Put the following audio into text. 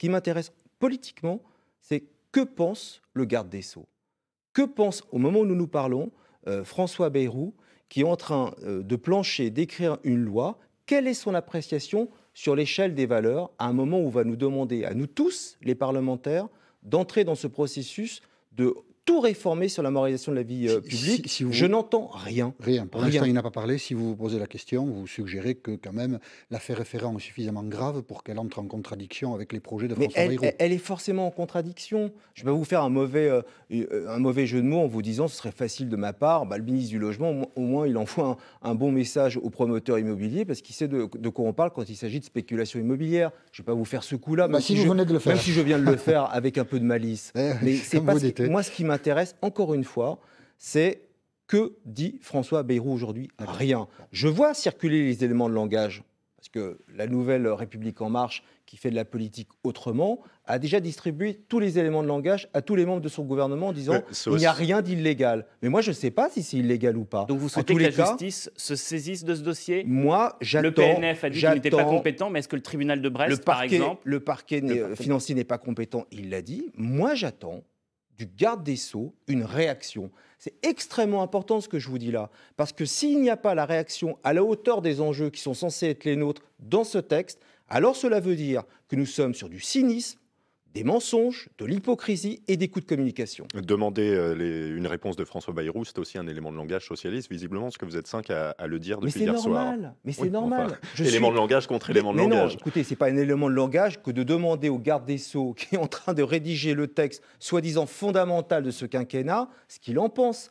qui m'intéresse politiquement, c'est que pense le garde des Sceaux Que pense, au moment où nous nous parlons, euh, François Bayrou, qui est en train euh, de plancher, d'écrire une loi Quelle est son appréciation sur l'échelle des valeurs à un moment où va nous demander, à nous tous, les parlementaires, d'entrer dans ce processus de tout réformer sur la moralisation de la vie euh, publique. Je n'entends rien. Rien. Pour l'instant, il n'a pas parlé. Si vous vous posez la question, vous suggérez que quand même l'affaire référent est suffisamment grave pour qu'elle entre en contradiction avec les projets de François elle, Bayrou. Elle est forcément en contradiction. Je vais vous faire un mauvais, euh, un mauvais jeu de mots en vous disant ce serait facile de ma part. Bah, le ministre du Logement, au moins, il envoie un, bon message aux promoteurs immobiliers parce qu'il sait de, quoi on parle quand il s'agit de spéculation immobilière. Je ne vais pas vous faire ce coup-là. Bah, même si, je, de le faire. Même si je viens de le faire avec un peu de malice. Eh Mais c'est pas moi, ce qui m'intéresse, encore une fois, c'est que dit François Bayrou aujourd'hui Rien. Je vois circuler les éléments de langage, parce que la nouvelle République en marche, qui fait de la politique autrement, a déjà distribué tous les éléments de langage à tous les membres de son gouvernement en disant il n'y a rien d'illégal. Mais moi, je ne sais pas si c'est illégal ou pas. Donc vous souhaitez que la justice se saisisse de ce dossier Moi, j'attends. Le PNF a dit qu'il n'était pas compétent, mais est-ce que le tribunal de Brest, par exemple. le parquet financier n'est pas compétent, il l'a dit. Moi, j'attends du garde des sceaux une réaction. C'est extrêmement important ce que je vous dis là, parce que s'il n'y a pas la réaction à la hauteur des enjeux qui sont censés être les nôtres dans ce texte, alors cela veut dire que nous sommes sur du cynisme, des mensonges, de l'hypocrisie et des coups de communication. Demander euh, une réponse de François Bayrou, c'est aussi un élément de langage socialiste, visiblement, ce que vous êtes cinq à, le dire depuis hier soir. Mais c'est normal. élément de langage contre élément de langage. Non, écoutez, n'est pas un élément de langage que de demander au garde des Sceaux, qui est en train de rédiger le texte soi-disant fondamental de ce quinquennat, ce qu'il en pense.